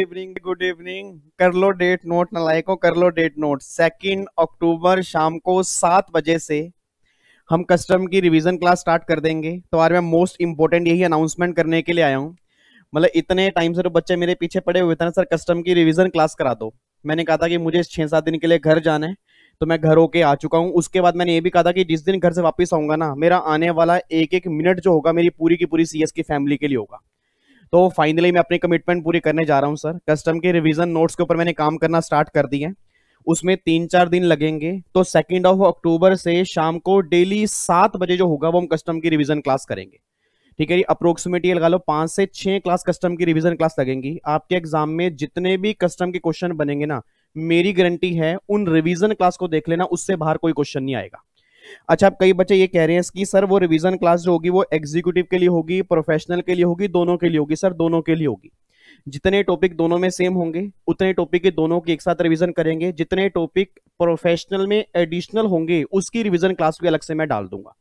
evening good evening कर लो date note नलायकों कर लो डेट नोट सेकेंड अक्टूबर शाम को सात बजे से हम कस्टम की रिवीजन क्लास स्टार्ट कर देंगे तो आज मैं मोस्ट इंपॉर्टेंट यही अनाउंसमेंट करने के लिए आया हूँ मतलब इतने टाइम से तो बच्चे मेरे पीछे पड़े हुए थे ना सर कस्टम की रिवीजन क्लास करा दो मैंने कहा था कि मुझे छः सात दिन के लिए घर जाना है तो मैं घर होके आ चुका हूँ उसके बाद मैंने ये भी कहा था कि जिस दिन घर से वापस आऊंगा ना मेरा आने वाला एक एक मिनट जो होगा मेरी पूरी की पूरी सी की फैमिली के लिए होगा तो फाइनली मैं अपनी कमिटमेंट पूरी करने जा रहा हूँ सर कस्टम के रिविजन नोट्स के ऊपर मैंने काम करना स्टार्ट कर है उसमें तीन चार दिन लगेंगे तो सेकेंड ऑफ अक्टूबर से शाम को डेली सात बजे जो होगा वो हम कस्टम की रिविजन क्लास करेंगे ठीक है अप्रोक्सीमेटली लगा लो पांच से छह क्लास कस्टम की रिविजन क्लास लगेंगी आपके एग्जाम में जितने भी कस्टम के क्वेश्चन बनेंगे ना मेरी गारंटी है उन रिवीजन क्लास को देख लेना उससे बाहर कोई क्वेश्चन नहीं आएगा अच्छा आप कई बच्चे ये कह रहे हैं कि सर वो रिवीजन क्लास जो होगी वो एग्जीक्यूटिव के लिए होगी प्रोफेशनल के लिए होगी दोनों के लिए होगी सर दोनों के लिए होगी जितने टॉपिक दोनों में सेम होंगे उतने टॉपिक के दोनों की एक साथ रिवीजन करेंगे जितने टॉपिक प्रोफेशनल में एडिशनल होंगे उसकी रिवीजन क्लास भी अलग से मैं डाल दूंगा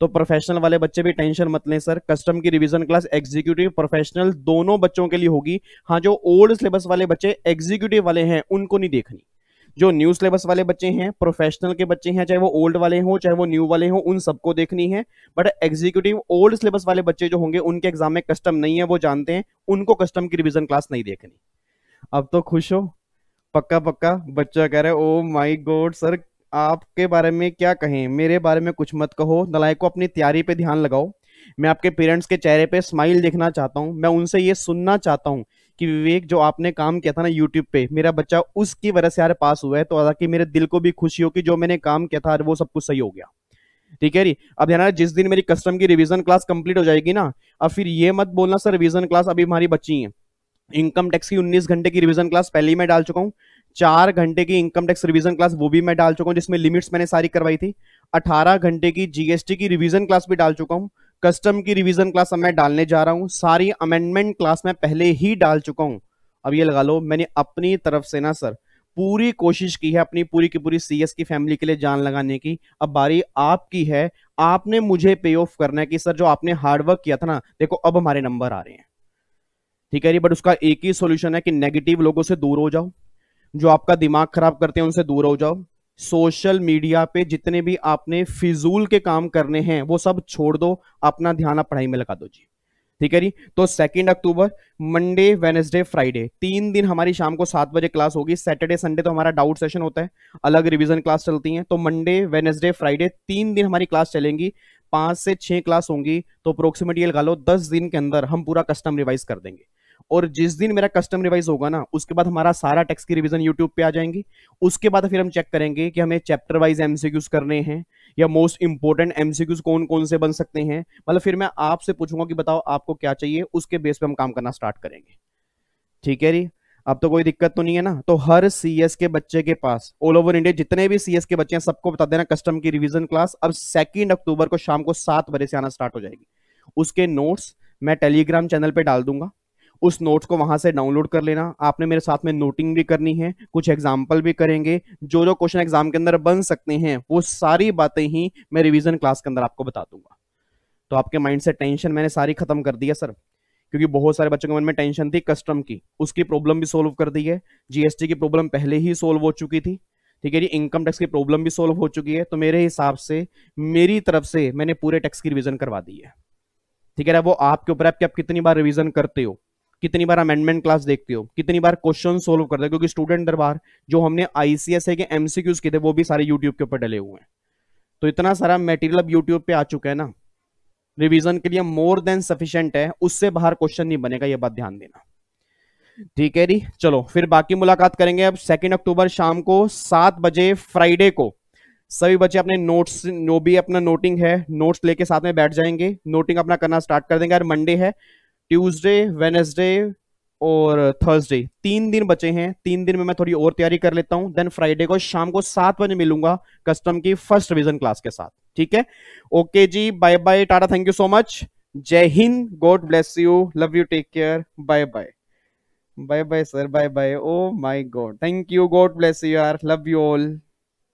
तो प्रोफेशनल वाले बच्चे भी टेंशन मत लें सर कस्टम की रिवीजन क्लास एग्जीक्यूटिव प्रोफेशनल दोनों बच्चों के लिए होगी हाँ जो ओल्ड सिलेबस वाले बच्चे एग्जीक्यूटिव वाले हैं उनको नहीं देखनी जो न्यू सिलेबस वाले बच्चे हैं प्रोफेशनल के बच्चे हैं चाहे वो ओल्ड वाले हों चाहे वो न्यू वाले हों उन सबको देखनी है बट एग्जीक्यूटिव ओल्ड सिलेबस वाले बच्चे जो होंगे उनके एग्जाम में कस्टम नहीं है वो जानते हैं उनको कस्टम की रिविजन क्लास नहीं देखनी अब तो खुश हो पक्का पक्का बच्चा कह रहे ओ माई गोड सर आपके बारे में क्या कहें मेरे बारे में कुछ मत कहो नलायको अपनी तैयारी पे ध्यान लगाओ मैं आपके पेरेंट्स के चेहरे पे स्माइल देखना चाहता हूँ मैं उनसे ये सुनना चाहता हूँ कि विवेक जो आपने काम किया था ना यूट्यूब पे मेरा बच्चा उसकी वजह से यार पास हुआ है तो ताकि मेरे दिल को भी खुशी हो कि जो मैंने काम किया था वो सब कुछ सही हो गया ठीक है जी अब ध्यान जिस दिन मेरी कस्टम की रिविजन क्लास कंप्लीट हो जाएगी ना अब फिर ये मत बोलना सर रिविजन क्लास अभी हमारी बची है इनकम टैक्स की उन्नीस घंटे की रिविजन क्लास पहले ही मैं डाल चुका हूँ चार घंटे की इनकम टैक्स रिवीजन क्लास वो भी मैं डाल चुका हूँ जिसमें लिमिट्स मैंने सारी करवाई थी अठारह घंटे की जीएसटी की रिवीजन क्लास भी डाल चुका हूँ कस्टम की रिवीजन क्लास अब मैं डालने जा रहा हूँ सारी अमेंडमेंट क्लास मैं पहले ही डाल चुका हूँ अब ये लगा लो मैंने अपनी तरफ से ना सर पूरी कोशिश की है अपनी पूरी की पूरी सीएस की फैमिली के लिए जान लगाने की अब बारी आपकी है आपने मुझे पे ऑफ करना है कि सर जो आपने हार्डवर्क किया था ना देखो अब हमारे नंबर आ रहे हैं ठीक है जी बट उसका एक ही सोल्यूशन है कि नेगेटिव लोगों से दूर हो जाओ जो आपका दिमाग खराब करते हैं उनसे दूर हो जाओ सोशल मीडिया पे जितने भी आपने फिजूल के काम करने हैं वो सब छोड़ दो अपना ध्यान आप पढ़ाई में लगा दो जी ठीक है जी तो second October Monday Wednesday Friday तीन दिन हमारी शाम को सात बजे क्लास होगी सैटरडे संडे तो हमारा डाउट सेशन होता है अलग रिवीजन क्लास चलती है तो मंडे वेनेसडे फ्राइडे तीन दिन हमारी क्लास चलेंगी पांच से छह क्लास होंगी तो अप्रोक्सीमेटली लगा लो दस दिन के अंदर हम पूरा कस्टम रिवाइज कर देंगे और जिस दिन मेरा कस्टम रिवाइज होगा ना उसके बाद हमारा सारा टेक्स की रिविजन यूट्यूब पे आ जाएंगे उसके बाद फिर हम चेक करेंगे कि हमें चैप्टर वाइज एमसीक्यूज करने हैं या मोस्ट इंपॉर्टेंट एमसीक्यूज कौन कौन से बन सकते हैं मतलब फिर मैं आपसे पूछूंगा कि बताओ आपको क्या चाहिए उसके बेस पे हम काम करना स्टार्ट करेंगे ठीक है जी अब तो कोई दिक्कत तो नहीं है ना तो हर सीएस के बच्चे के पास ऑल ओवर इंडिया जितने भी सीएस के बच्चे हैं सबको बता देना कस्टम की रिवीजन क्लास अब सेकेंड अक्टूबर को शाम को सात बजे से आना स्टार्ट हो जाएगी उसके नोट्स मैं टेलीग्राम चैनल पे डाल दूंगा उस नोट्स को वहां से डाउनलोड कर लेना आपने मेरे साथ में नोटिंग भी करनी है कुछ एग्जाम्पल भी करेंगे जो जो क्वेश्चन एग्जाम के अंदर बन सकते हैं वो सारी बातें ही मैं रिविजन क्लास के अंदर आपको बता दूंगा तो आपके माइंड से टेंशन मैंने सारी खत्म कर दिया सर क्योंकि बहुत सारे बच्चों के मन में टेंशन थी कस्टम की उसकी प्रॉब्लम भी सोल्व कर दी है जीएसटी की प्रॉब्लम पहले ही सोल्व हो चुकी थी ठीक है जी इनकम टैक्स की प्रॉब्लम भी सोल्व हो चुकी है तो मेरे हिसाब से मेरी तरफ से मैंने पूरे टैक्स की रिविजन करवा दी है ठीक है ना वो आपके ऊपर है कि आप कितनी बार रिविजन करते हो कितनी बार अमेंडमेंट क्लास देखते हो कितनी बार क्वेश्चन सोल्व करते हो क्योंकि स्टूडेंट दरबार जो हमने आईसीएस के एमसीक्यूज किए थे वो भी सारे यूट्यूब के ऊपर डले हुए हैं तो इतना सारा मेटीरियल अब यूट्यूब पे आ चुका है ना रिविजन के लिए मोर देन सफिशियंट है उससे बाहर क्वेश्चन नहीं बनेगा ये बात ध्यान देना ठीक है जी चलो फिर बाकी मुलाकात करेंगे अब सेकेंड अक्टूबर शाम को सात बजे फ्राइडे को सभी बच्चे अपने नोट्स जो भी अपना नोटिंग है नोट्स लेके साथ में बैठ जाएंगे नोटिंग अपना करना स्टार्ट कर देंगे यार मंडे है ट्यूसडे वेनसडे और थर्सडे तीन दिन बचे हैं तीन दिन में मैं थोड़ी और तैयारी कर लेता हूं देन फ्राइडे को शाम को सात बजे मिलूंगा कस्टम की फर्स्ट रिविजन क्लास के साथ ठीक है ओके जी bye bye tata thank you so much जय हिंद God bless you love you take care bye bye bye bye sir bye bye oh my God thank you God bless you are love you all